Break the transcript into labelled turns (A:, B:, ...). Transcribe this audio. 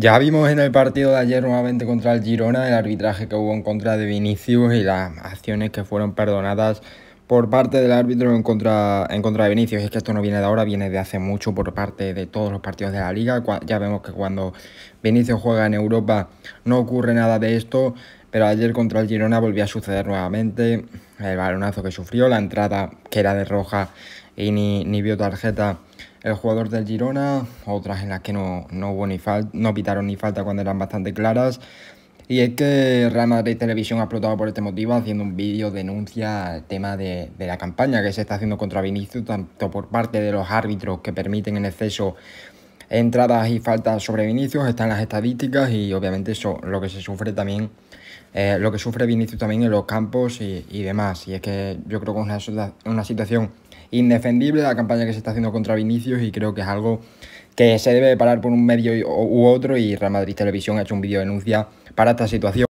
A: Ya vimos en el partido de ayer nuevamente contra el Girona el arbitraje que hubo en contra de Vinicius y las acciones que fueron perdonadas por parte del árbitro en contra, en contra de Vinicius. es que esto no viene de ahora, viene de hace mucho por parte de todos los partidos de la liga. Ya vemos que cuando Vinicius juega en Europa no ocurre nada de esto, pero ayer contra el Girona volvió a suceder nuevamente el balonazo que sufrió, la entrada que era de roja y ni, ni vio tarjeta el jugador del Girona, otras en las que no, hubo ni falta, no pitaron ni falta cuando eran bastante claras. Y es que Real Madrid Televisión ha explotado por este motivo haciendo un vídeo denuncia al tema de, de la campaña que se está haciendo contra Vinicius, tanto por parte de los árbitros que permiten en exceso entradas y faltas sobre Vinicius, están las estadísticas y obviamente eso, lo que se sufre también, eh, lo que sufre Vinicius también en los campos y, demás. Y es que yo creo que es una, situación indefendible la campaña que se está haciendo contra Vinicius y creo que es algo que se debe parar por un medio u otro y Real Madrid Televisión ha hecho un vídeo denuncia para esta situación.